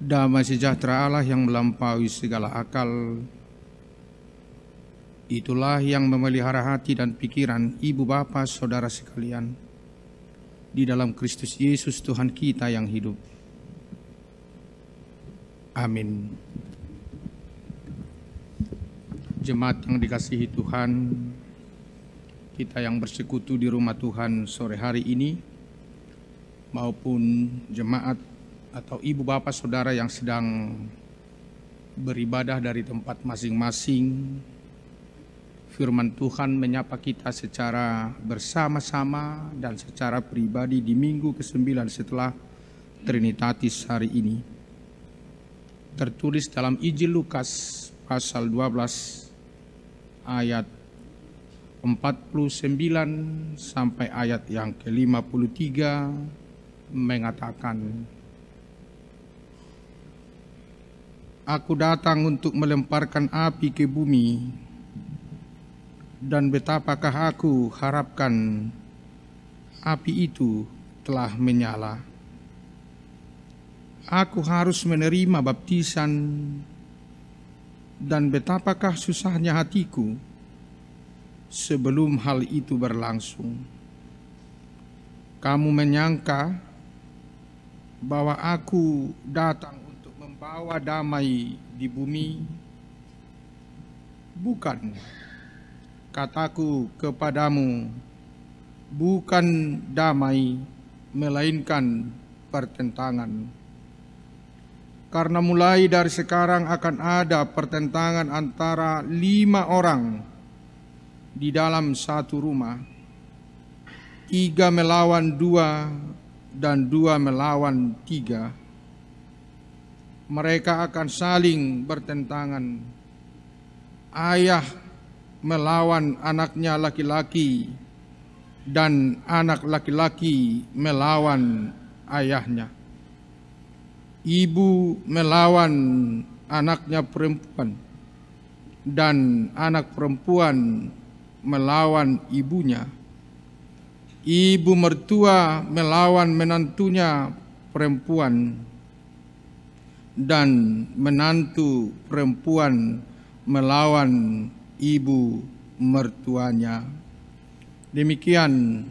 damai sejahtera Allah yang melampaui segala akal. Itulah yang memelihara hati dan pikiran ibu bapa saudara sekalian di dalam Kristus Yesus Tuhan kita yang hidup. Amin. Jemaat yang dikasihi Tuhan, kita yang bersekutu di rumah Tuhan sore hari ini maupun jemaat atau ibu bapak saudara yang sedang beribadah dari tempat masing-masing. Firman Tuhan menyapa kita secara bersama-sama dan secara pribadi di minggu ke-9 setelah Trinitatis hari ini. Tertulis dalam Injil Lukas pasal 12 ayat 49 sampai ayat yang ke-53 mengatakan Aku datang untuk melemparkan api ke bumi dan betapakah aku harapkan api itu telah menyala. Aku harus menerima baptisan dan betapakah susahnya hatiku sebelum hal itu berlangsung. Kamu menyangka bahwa aku datang bawa damai di bumi? Bukan. Kataku kepadamu, bukan damai, melainkan pertentangan. Karena mulai dari sekarang akan ada pertentangan antara lima orang di dalam satu rumah. Tiga melawan dua dan dua melawan tiga mereka akan saling bertentangan. Ayah melawan anaknya laki-laki dan anak laki-laki melawan ayahnya. Ibu melawan anaknya perempuan dan anak perempuan melawan ibunya. Ibu mertua melawan menantunya perempuan dan menantu perempuan melawan ibu mertuanya. Demikian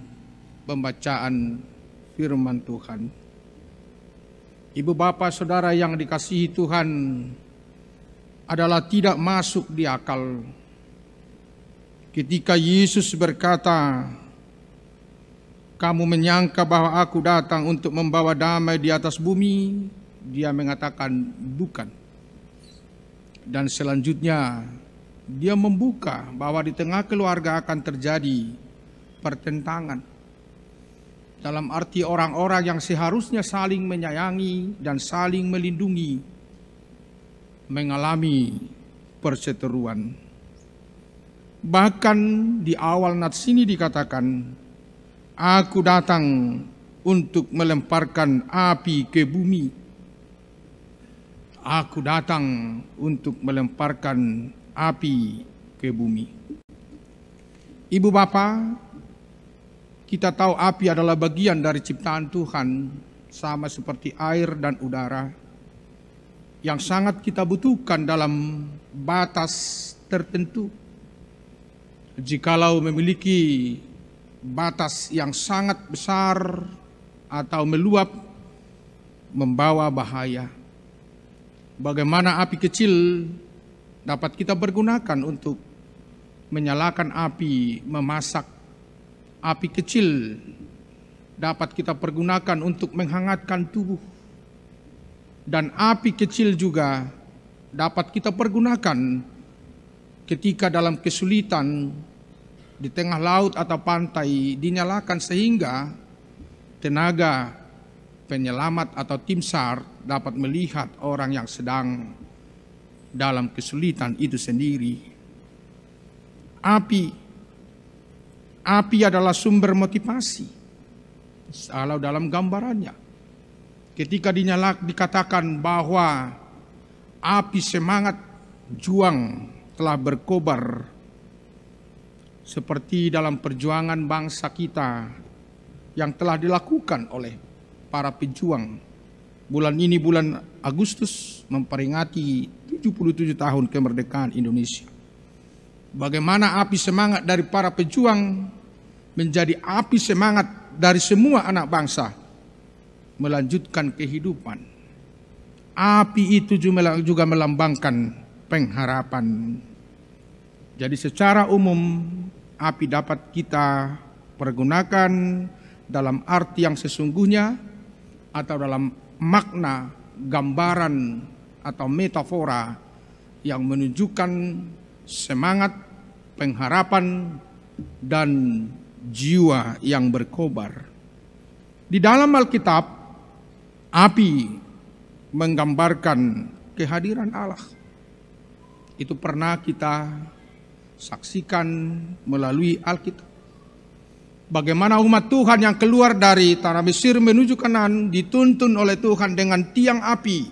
pembacaan firman Tuhan. Ibu bapak saudara yang dikasihi Tuhan adalah tidak masuk di akal. Ketika Yesus berkata, kamu menyangka bahwa aku datang untuk membawa damai di atas bumi, dia mengatakan bukan. Dan selanjutnya dia membuka bahwa di tengah keluarga akan terjadi pertentangan. Dalam arti orang-orang yang seharusnya saling menyayangi dan saling melindungi mengalami perseteruan. Bahkan di awal nats ini dikatakan, Aku datang untuk melemparkan api ke bumi Aku datang untuk melemparkan api ke bumi. Ibu bapa, kita tahu api adalah bagian dari ciptaan Tuhan, sama seperti air dan udara, yang sangat kita butuhkan dalam batas tertentu. Jikalau memiliki batas yang sangat besar atau meluap, membawa bahaya bagaimana api kecil dapat kita pergunakan untuk menyalakan api, memasak. Api kecil dapat kita pergunakan untuk menghangatkan tubuh. Dan api kecil juga dapat kita pergunakan ketika dalam kesulitan di tengah laut atau pantai dinyalakan sehingga tenaga penyelamat atau tim SAR dapat melihat orang yang sedang dalam kesulitan itu sendiri. Api api adalah sumber motivasi. Kalau dalam gambarannya ketika dinyalak dikatakan bahwa api semangat juang telah berkobar seperti dalam perjuangan bangsa kita yang telah dilakukan oleh para pejuang. Bulan ini bulan Agustus memperingati 77 tahun kemerdekaan Indonesia. Bagaimana api semangat dari para pejuang menjadi api semangat dari semua anak bangsa melanjutkan kehidupan. Api itu juga melambangkan pengharapan. Jadi secara umum api dapat kita pergunakan dalam arti yang sesungguhnya atau dalam makna gambaran atau metafora yang menunjukkan semangat, pengharapan, dan jiwa yang berkobar. Di dalam Alkitab, api menggambarkan kehadiran Allah. Itu pernah kita saksikan melalui Alkitab. Bagaimana umat Tuhan yang keluar dari tanah Mesir menuju Kanan dituntun oleh Tuhan dengan tiang api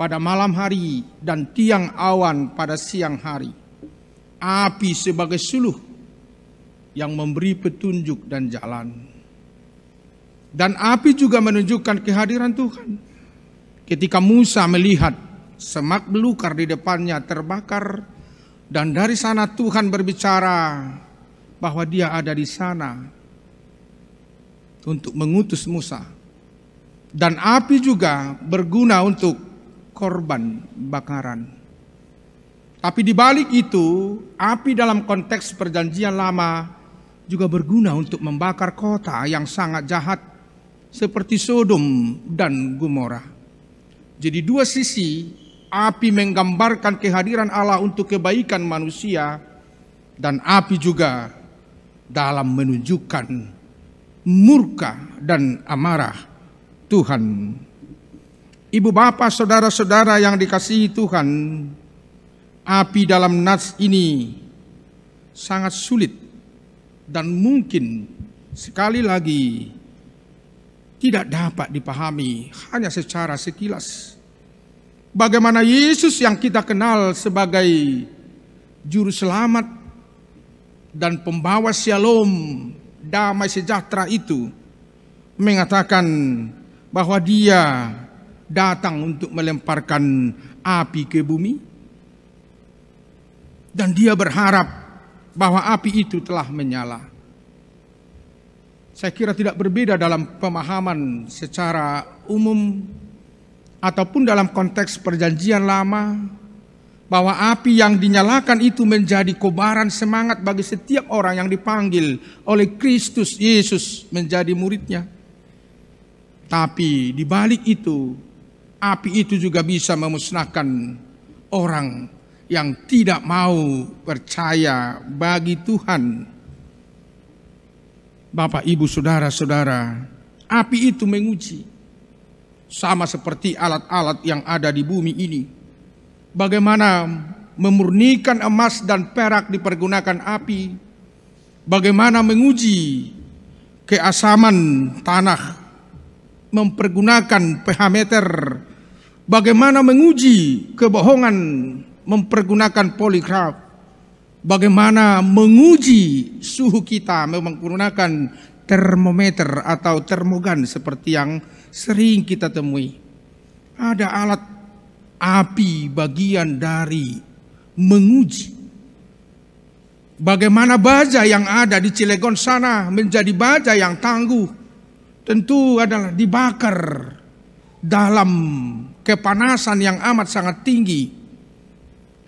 pada malam hari dan tiang awan pada siang hari. Api sebagai suluh yang memberi petunjuk dan jalan. Dan api juga menunjukkan kehadiran Tuhan. Ketika Musa melihat semak belukar di depannya terbakar dan dari sana Tuhan berbicara bahwa dia ada di sana untuk mengutus Musa. Dan api juga berguna untuk korban bakaran. Tapi di balik itu, api dalam konteks perjanjian lama juga berguna untuk membakar kota yang sangat jahat seperti Sodom dan Gomora. Jadi dua sisi api menggambarkan kehadiran Allah untuk kebaikan manusia dan api juga dalam menunjukkan murka dan amarah Tuhan. Ibu bapak saudara-saudara yang dikasihi Tuhan, api dalam nas ini sangat sulit dan mungkin sekali lagi tidak dapat dipahami hanya secara sekilas. Bagaimana Yesus yang kita kenal sebagai juru selamat dan pembawa shalom damai sejahtera itu mengatakan bahwa dia datang untuk melemparkan api ke bumi dan dia berharap bahwa api itu telah menyala. Saya kira tidak berbeda dalam pemahaman secara umum ataupun dalam konteks perjanjian lama bahwa api yang dinyalakan itu menjadi kobaran semangat bagi setiap orang yang dipanggil oleh Kristus Yesus menjadi muridnya. Tapi di balik itu, api itu juga bisa memusnahkan orang yang tidak mau percaya bagi Tuhan. Bapak, ibu, saudara-saudara, api itu menguji, sama seperti alat-alat yang ada di bumi ini bagaimana memurnikan emas dan perak dipergunakan api, bagaimana menguji keasaman tanah, mempergunakan pH meter, bagaimana menguji kebohongan, mempergunakan poligraf, bagaimana menguji suhu kita menggunakan termometer atau termogan seperti yang sering kita temui. Ada alat api bagian dari menguji. Bagaimana baja yang ada di Cilegon sana menjadi baja yang tangguh. Tentu adalah dibakar dalam kepanasan yang amat sangat tinggi.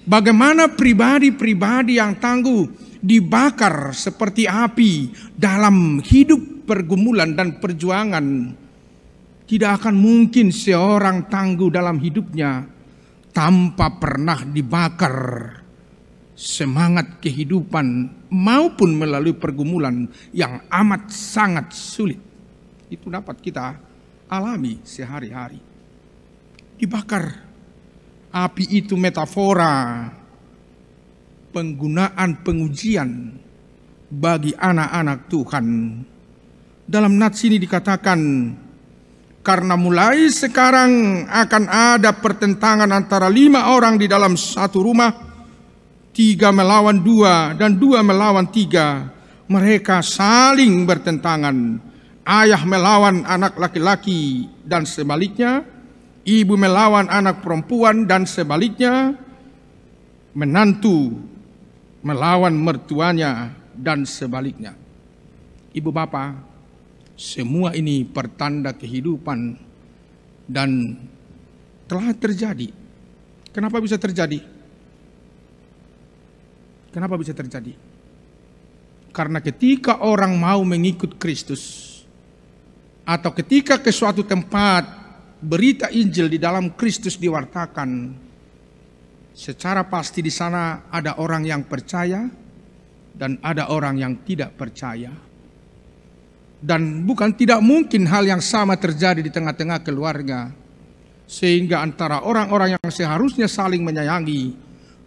Bagaimana pribadi-pribadi yang tangguh dibakar seperti api dalam hidup pergumulan dan perjuangan. Tidak akan mungkin seorang tangguh dalam hidupnya tanpa pernah dibakar semangat kehidupan maupun melalui pergumulan yang amat sangat sulit. Itu dapat kita alami sehari-hari. Dibakar. Api itu metafora penggunaan pengujian bagi anak-anak Tuhan. Dalam nats ini dikatakan karena mulai sekarang akan ada pertentangan antara lima orang di dalam satu rumah, tiga melawan dua dan dua melawan tiga. Mereka saling bertentangan. Ayah melawan anak laki-laki dan sebaliknya, ibu melawan anak perempuan dan sebaliknya, menantu melawan mertuanya dan sebaliknya. Ibu bapak, semua ini pertanda kehidupan dan telah terjadi. Kenapa bisa terjadi? Kenapa bisa terjadi? Karena ketika orang mau mengikut Kristus atau ketika ke suatu tempat berita Injil di dalam Kristus diwartakan, secara pasti di sana ada orang yang percaya dan ada orang yang tidak percaya dan bukan tidak mungkin hal yang sama terjadi di tengah-tengah keluarga. Sehingga antara orang-orang yang seharusnya saling menyayangi,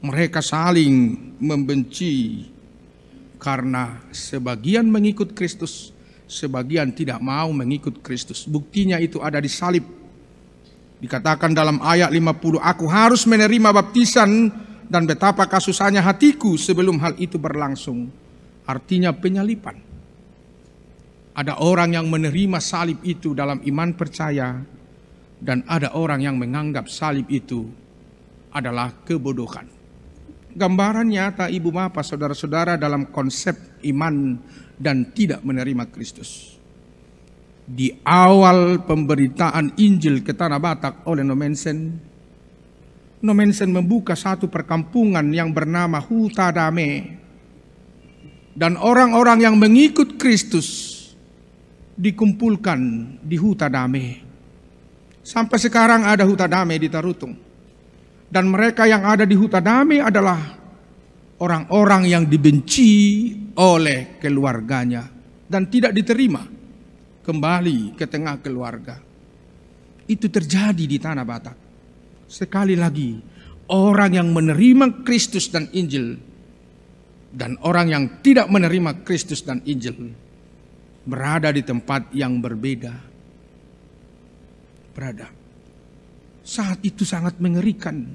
mereka saling membenci. Karena sebagian mengikut Kristus, sebagian tidak mau mengikut Kristus. Buktinya itu ada di salib. Dikatakan dalam ayat 50, aku harus menerima baptisan dan betapa kasusannya hatiku sebelum hal itu berlangsung. Artinya penyalipan. Ada orang yang menerima salib itu dalam iman percaya, dan ada orang yang menganggap salib itu adalah kebodohan. Gambaran nyata ibu bapa saudara-saudara dalam konsep iman dan tidak menerima Kristus. Di awal pemberitaan Injil ke Tanah Batak oleh Nomensen, Nomensen membuka satu perkampungan yang bernama Hutadame. Dan orang-orang yang mengikut Kristus dikumpulkan di Huta Dame. Sampai sekarang ada Huta Dame di Tarutung. Dan mereka yang ada di Huta Dame adalah orang-orang yang dibenci oleh keluarganya dan tidak diterima kembali ke tengah keluarga. Itu terjadi di tanah Batak. Sekali lagi, orang yang menerima Kristus dan Injil dan orang yang tidak menerima Kristus dan Injil berada di tempat yang berbeda. Berada. Saat itu sangat mengerikan.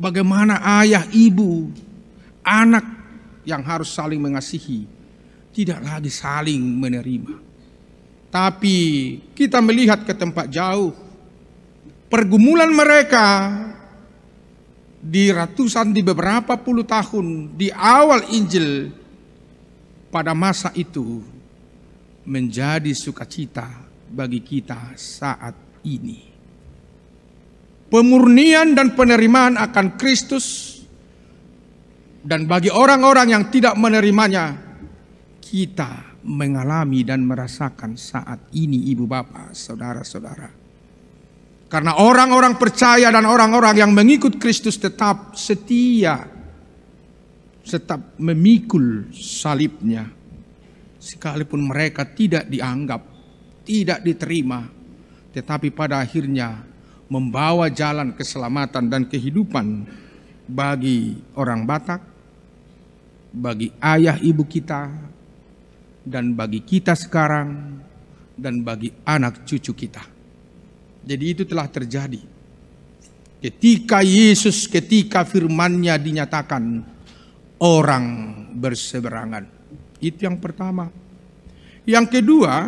Bagaimana ayah, ibu, anak yang harus saling mengasihi. Tidak lagi saling menerima. Tapi kita melihat ke tempat jauh. Pergumulan mereka di ratusan di beberapa puluh tahun di awal Injil pada masa itu menjadi sukacita bagi kita saat ini. Pemurnian dan penerimaan akan Kristus dan bagi orang-orang yang tidak menerimanya kita mengalami dan merasakan saat ini ibu bapak, saudara-saudara. Karena orang-orang percaya dan orang-orang yang mengikut Kristus tetap setia, tetap memikul salibnya sekalipun mereka tidak dianggap, tidak diterima, tetapi pada akhirnya membawa jalan keselamatan dan kehidupan bagi orang Batak, bagi ayah ibu kita, dan bagi kita sekarang, dan bagi anak cucu kita. Jadi itu telah terjadi. Ketika Yesus, ketika firmannya dinyatakan, orang berseberangan. Itu yang pertama. Yang kedua,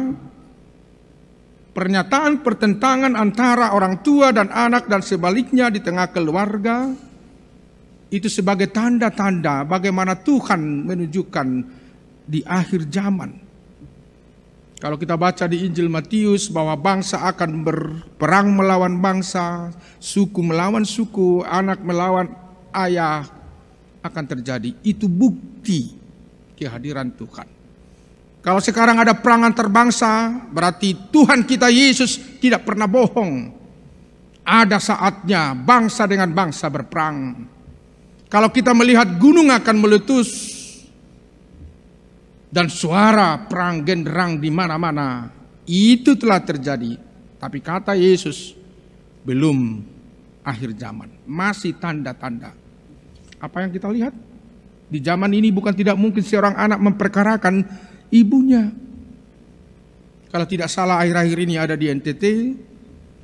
pernyataan pertentangan antara orang tua dan anak dan sebaliknya di tengah keluarga itu sebagai tanda-tanda bagaimana Tuhan menunjukkan di akhir zaman. Kalau kita baca di Injil Matius bahwa bangsa akan berperang melawan bangsa, suku melawan suku, anak melawan ayah akan terjadi. Itu bukti kehadiran Tuhan. Kalau sekarang ada perang antar bangsa, berarti Tuhan kita Yesus tidak pernah bohong. Ada saatnya bangsa dengan bangsa berperang. Kalau kita melihat gunung akan meletus dan suara perang genderang di mana-mana, itu telah terjadi. Tapi kata Yesus, belum akhir zaman, masih tanda-tanda. Apa yang kita lihat? Di zaman ini bukan tidak mungkin seorang anak memperkarakan ibunya. Kalau tidak salah akhir-akhir ini ada di NTT,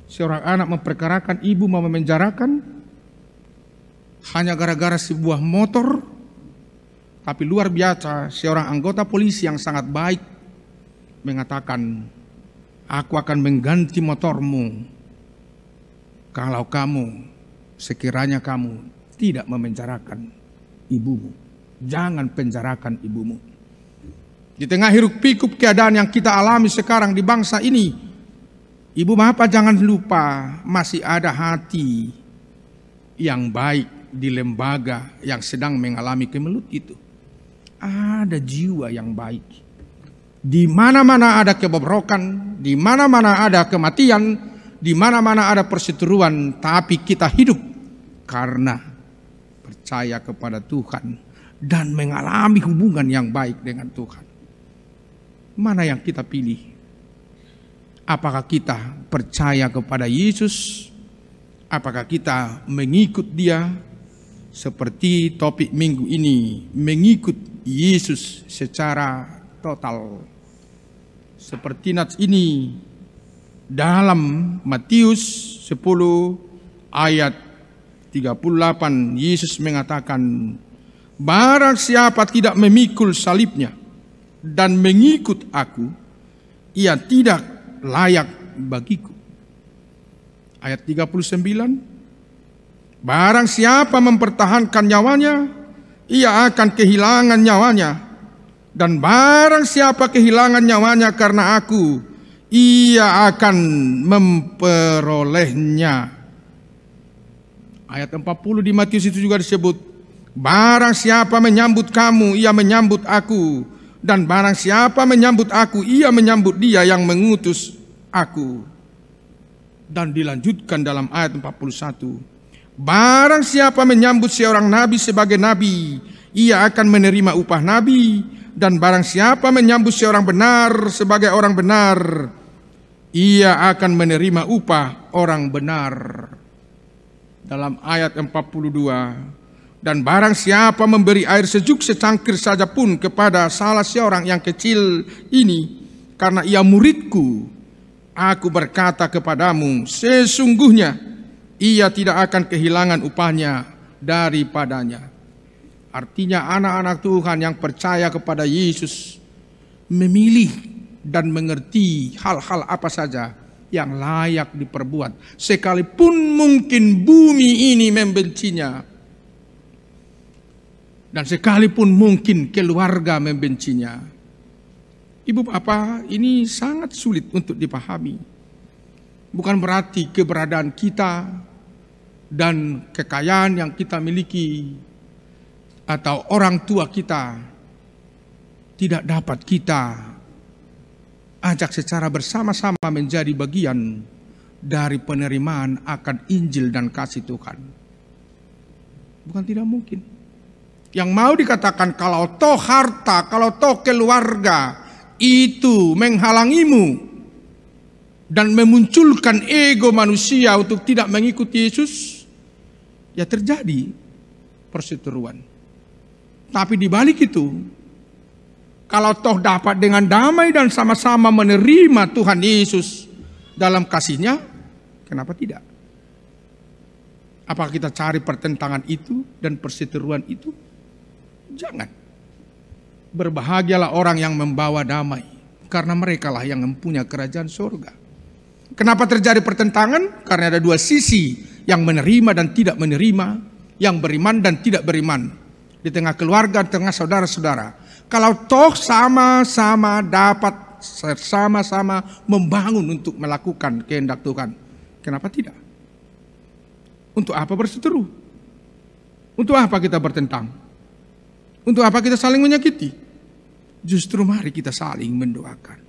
seorang anak memperkarakan ibu mau memenjarakan hanya gara-gara sebuah motor. Tapi luar biasa, seorang anggota polisi yang sangat baik mengatakan, "Aku akan mengganti motormu kalau kamu sekiranya kamu tidak memenjarakan ibumu." jangan penjarakan ibumu. Di tengah hiruk pikuk keadaan yang kita alami sekarang di bangsa ini, ibu bapak jangan lupa masih ada hati yang baik di lembaga yang sedang mengalami kemelut itu. Ada jiwa yang baik. Di mana-mana ada kebobrokan, di mana-mana ada kematian, di mana-mana ada perseteruan, tapi kita hidup karena percaya kepada Tuhan dan mengalami hubungan yang baik dengan Tuhan. Mana yang kita pilih? Apakah kita percaya kepada Yesus? Apakah kita mengikut Dia seperti topik minggu ini, mengikut Yesus secara total? Seperti nats ini dalam Matius 10 ayat 38 Yesus mengatakan Barang siapa tidak memikul salibnya dan mengikut aku, ia tidak layak bagiku. Ayat 39, Barang siapa mempertahankan nyawanya, ia akan kehilangan nyawanya. Dan barang siapa kehilangan nyawanya karena aku, ia akan memperolehnya. Ayat 40 di Matius itu juga disebut, Barang siapa menyambut kamu, ia menyambut aku. Dan barang siapa menyambut aku, ia menyambut dia yang mengutus aku. Dan dilanjutkan dalam ayat 41. Barang siapa menyambut seorang nabi sebagai nabi, ia akan menerima upah nabi. Dan barang siapa menyambut seorang benar sebagai orang benar, ia akan menerima upah orang benar. Dalam ayat 42, dan barang siapa memberi air sejuk secangkir saja pun kepada salah seorang yang kecil ini, karena ia muridku, aku berkata kepadamu, sesungguhnya ia tidak akan kehilangan upahnya daripadanya. Artinya anak-anak Tuhan yang percaya kepada Yesus memilih dan mengerti hal-hal apa saja yang layak diperbuat. Sekalipun mungkin bumi ini membencinya, dan sekalipun mungkin keluarga membencinya. Ibu bapa ini sangat sulit untuk dipahami. Bukan berarti keberadaan kita dan kekayaan yang kita miliki atau orang tua kita tidak dapat kita ajak secara bersama-sama menjadi bagian dari penerimaan akan Injil dan kasih Tuhan. Bukan tidak mungkin. Yang mau dikatakan kalau toh harta, kalau toh keluarga itu menghalangimu dan memunculkan ego manusia untuk tidak mengikuti Yesus, ya terjadi perseteruan. Tapi di balik itu, kalau toh dapat dengan damai dan sama-sama menerima Tuhan Yesus dalam kasihnya, kenapa tidak? Apakah kita cari pertentangan itu dan perseteruan itu? Jangan. Berbahagialah orang yang membawa damai, karena merekalah yang mempunyai kerajaan surga. Kenapa terjadi pertentangan? Karena ada dua sisi, yang menerima dan tidak menerima, yang beriman dan tidak beriman. Di tengah keluarga, di tengah saudara-saudara. Kalau toh sama-sama dapat sama-sama membangun untuk melakukan kehendak Tuhan. Kenapa tidak? Untuk apa berseteru? Untuk apa kita bertentang? Untuk apa kita saling menyakiti? Justru mari kita saling mendoakan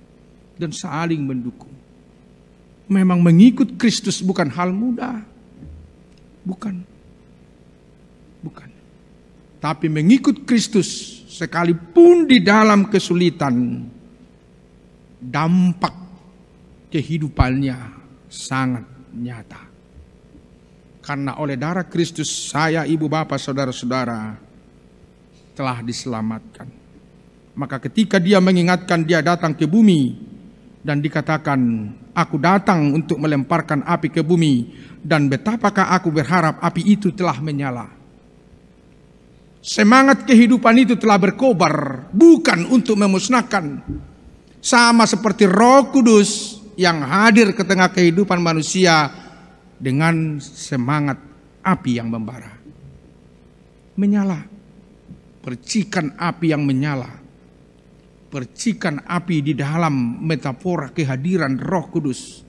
dan saling mendukung. Memang mengikut Kristus bukan hal mudah. Bukan. Bukan. Tapi mengikut Kristus sekalipun di dalam kesulitan dampak kehidupannya sangat nyata. Karena oleh darah Kristus saya, ibu, bapak, saudara-saudara telah diselamatkan. Maka ketika dia mengingatkan dia datang ke bumi dan dikatakan aku datang untuk melemparkan api ke bumi dan betapakah aku berharap api itu telah menyala. Semangat kehidupan itu telah berkobar bukan untuk memusnahkan. Sama seperti roh kudus yang hadir ke tengah kehidupan manusia dengan semangat api yang membara. Menyala percikan api yang menyala, percikan api di dalam metafora kehadiran Roh Kudus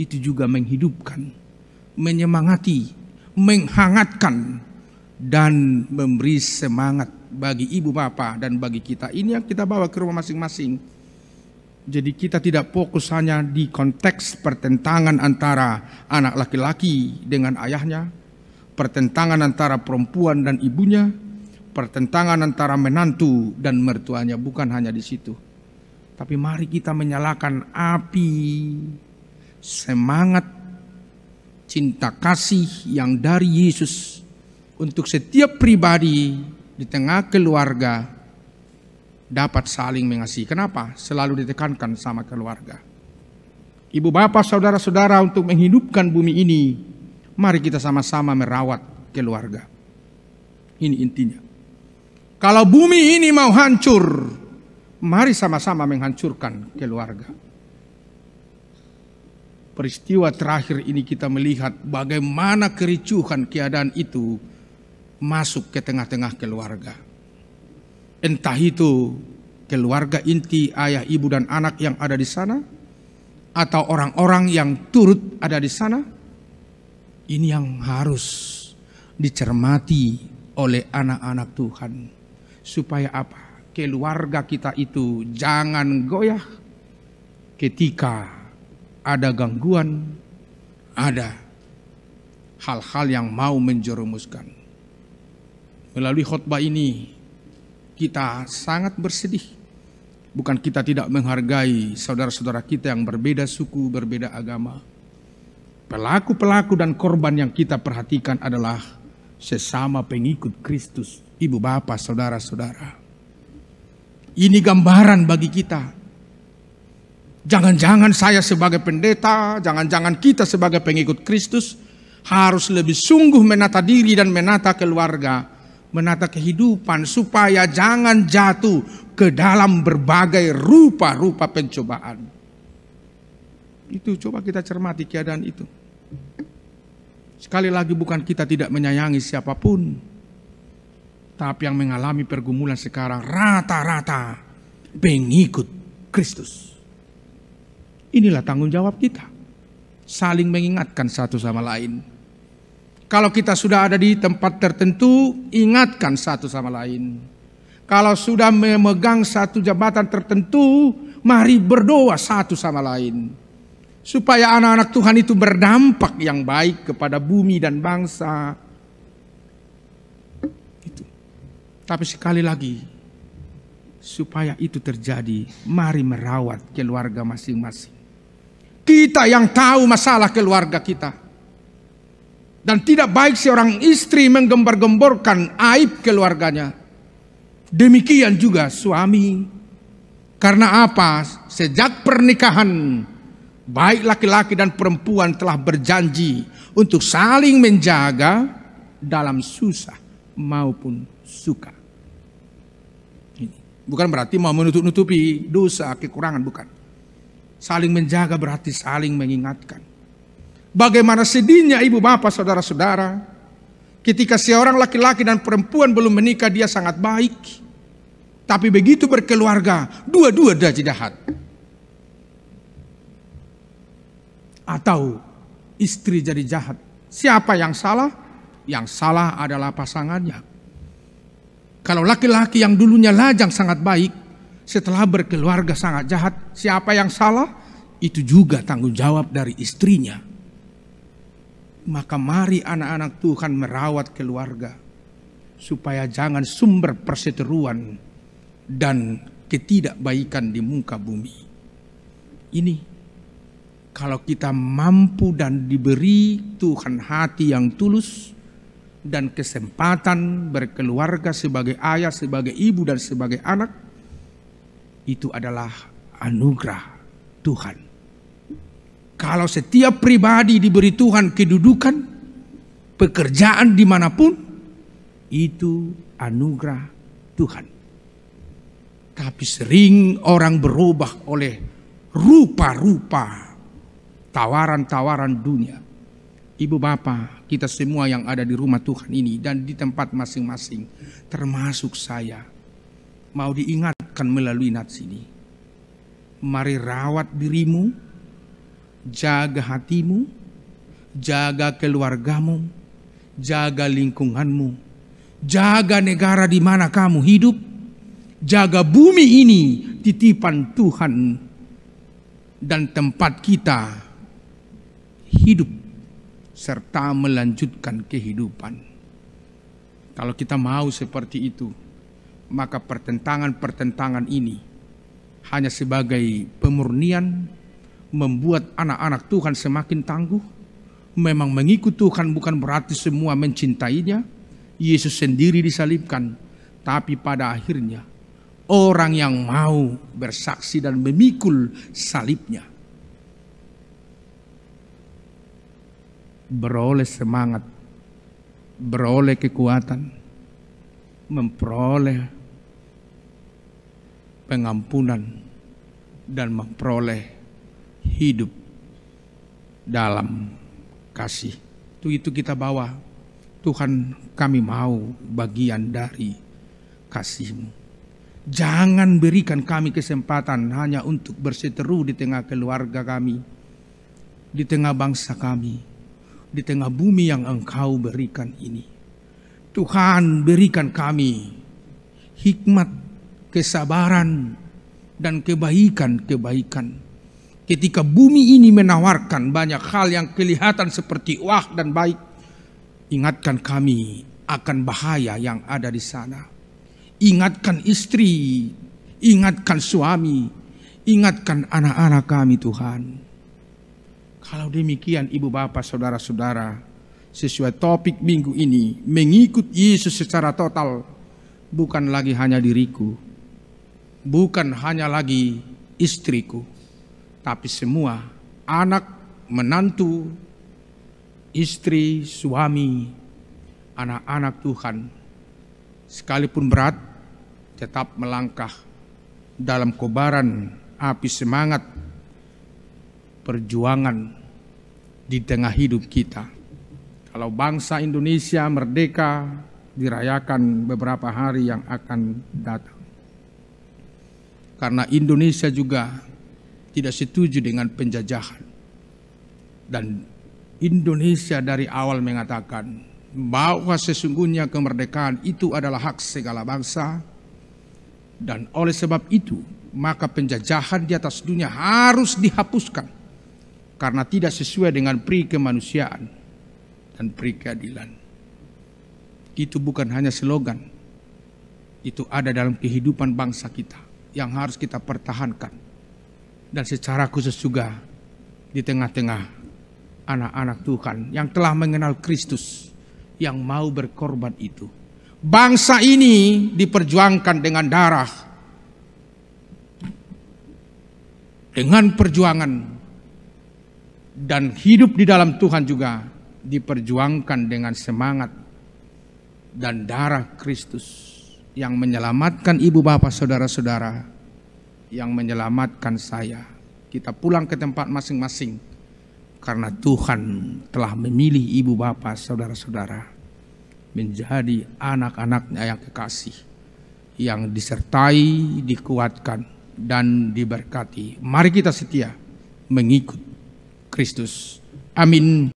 itu juga menghidupkan, menyemangati, menghangatkan, dan memberi semangat bagi ibu bapak dan bagi kita. Ini yang kita bawa ke rumah masing-masing. Jadi kita tidak fokus hanya di konteks pertentangan antara anak laki-laki dengan ayahnya, pertentangan antara perempuan dan ibunya, pertentangan antara menantu dan mertuanya bukan hanya di situ. Tapi mari kita menyalakan api semangat cinta kasih yang dari Yesus untuk setiap pribadi di tengah keluarga dapat saling mengasihi. Kenapa? Selalu ditekankan sama keluarga. Ibu bapak, saudara-saudara untuk menghidupkan bumi ini, mari kita sama-sama merawat keluarga. Ini intinya. Kalau bumi ini mau hancur, mari sama-sama menghancurkan keluarga. Peristiwa terakhir ini kita melihat bagaimana kericuhan keadaan itu masuk ke tengah-tengah keluarga. Entah itu keluarga inti ayah, ibu dan anak yang ada di sana atau orang-orang yang turut ada di sana. Ini yang harus dicermati oleh anak-anak Tuhan. Supaya apa? Keluarga kita itu jangan goyah ketika ada gangguan, ada hal-hal yang mau menjerumuskan. Melalui khutbah ini kita sangat bersedih. Bukan kita tidak menghargai saudara-saudara kita yang berbeda suku, berbeda agama. Pelaku-pelaku dan korban yang kita perhatikan adalah sesama pengikut Kristus ibu bapak, saudara-saudara. Ini gambaran bagi kita. Jangan-jangan saya sebagai pendeta, jangan-jangan kita sebagai pengikut Kristus harus lebih sungguh menata diri dan menata keluarga, menata kehidupan supaya jangan jatuh ke dalam berbagai rupa-rupa pencobaan. Itu coba kita cermati keadaan itu. Sekali lagi bukan kita tidak menyayangi siapapun, tapi yang mengalami pergumulan sekarang rata-rata pengikut Kristus. Inilah tanggung jawab kita. Saling mengingatkan satu sama lain. Kalau kita sudah ada di tempat tertentu, ingatkan satu sama lain. Kalau sudah memegang satu jabatan tertentu, mari berdoa satu sama lain. Supaya anak-anak Tuhan itu berdampak yang baik kepada bumi dan bangsa, Tapi sekali lagi, supaya itu terjadi, mari merawat keluarga masing-masing. Kita yang tahu masalah keluarga kita. Dan tidak baik seorang istri menggembar-gemborkan aib keluarganya. Demikian juga suami. Karena apa? Sejak pernikahan, baik laki-laki dan perempuan telah berjanji untuk saling menjaga dalam susah maupun suka. Ini. Bukan berarti mau menutup-nutupi dosa, kekurangan, bukan. Saling menjaga berarti saling mengingatkan. Bagaimana sedihnya ibu bapak saudara-saudara ketika seorang laki-laki dan perempuan belum menikah dia sangat baik. Tapi begitu berkeluarga, dua-dua jadi jahat. Atau istri jadi jahat. Siapa yang salah? Yang salah adalah pasangannya. Kalau laki-laki yang dulunya lajang sangat baik, setelah berkeluarga sangat jahat, siapa yang salah? Itu juga tanggung jawab dari istrinya. Maka mari anak-anak Tuhan merawat keluarga supaya jangan sumber perseteruan dan ketidakbaikan di muka bumi. Ini kalau kita mampu dan diberi Tuhan hati yang tulus, dan kesempatan berkeluarga sebagai ayah, sebagai ibu dan sebagai anak itu adalah anugerah Tuhan. Kalau setiap pribadi diberi Tuhan kedudukan, pekerjaan dimanapun, itu anugerah Tuhan. Tapi sering orang berubah oleh rupa-rupa tawaran-tawaran dunia. Ibu bapak kita semua yang ada di rumah Tuhan ini dan di tempat masing-masing, termasuk saya, mau diingatkan melalui nats ini. Mari rawat dirimu, jaga hatimu, jaga keluargamu, jaga lingkunganmu, jaga negara di mana kamu hidup, jaga bumi ini titipan Tuhan dan tempat kita hidup serta melanjutkan kehidupan. Kalau kita mau seperti itu, maka pertentangan-pertentangan ini hanya sebagai pemurnian membuat anak-anak Tuhan semakin tangguh. Memang mengikut Tuhan bukan berarti semua mencintainya. Yesus sendiri disalibkan, tapi pada akhirnya orang yang mau bersaksi dan memikul salibnya beroleh semangat, beroleh kekuatan, memperoleh pengampunan dan memperoleh hidup dalam kasih. Itu itu kita bawa. Tuhan kami mau bagian dari kasihmu. Jangan berikan kami kesempatan hanya untuk berseteru di tengah keluarga kami, di tengah bangsa kami, di tengah bumi yang Engkau berikan ini. Tuhan, berikan kami hikmat, kesabaran, dan kebaikan-kebaikan. Ketika bumi ini menawarkan banyak hal yang kelihatan seperti wah dan baik, ingatkan kami akan bahaya yang ada di sana. Ingatkan istri, ingatkan suami, ingatkan anak-anak kami, Tuhan kalau demikian ibu bapak saudara-saudara, sesuai topik minggu ini, mengikut Yesus secara total bukan lagi hanya diriku, bukan hanya lagi istriku, tapi semua anak, menantu, istri, suami, anak-anak Tuhan. Sekalipun berat, tetap melangkah dalam kobaran api semangat perjuangan di tengah hidup kita. Kalau bangsa Indonesia merdeka dirayakan beberapa hari yang akan datang. Karena Indonesia juga tidak setuju dengan penjajahan. Dan Indonesia dari awal mengatakan bahwa sesungguhnya kemerdekaan itu adalah hak segala bangsa dan oleh sebab itu maka penjajahan di atas dunia harus dihapuskan karena tidak sesuai dengan pri kemanusiaan dan pri keadilan. Itu bukan hanya slogan. Itu ada dalam kehidupan bangsa kita yang harus kita pertahankan. Dan secara khusus juga di tengah-tengah anak-anak Tuhan yang telah mengenal Kristus yang mau berkorban itu. Bangsa ini diperjuangkan dengan darah. Dengan perjuangan dan hidup di dalam Tuhan juga diperjuangkan dengan semangat dan darah Kristus yang menyelamatkan ibu bapak saudara-saudara yang menyelamatkan saya. Kita pulang ke tempat masing-masing karena Tuhan telah memilih ibu bapak saudara-saudara menjadi anak-anaknya yang kekasih yang disertai, dikuatkan dan diberkati. Mari kita setia mengikut Kristus. Amin.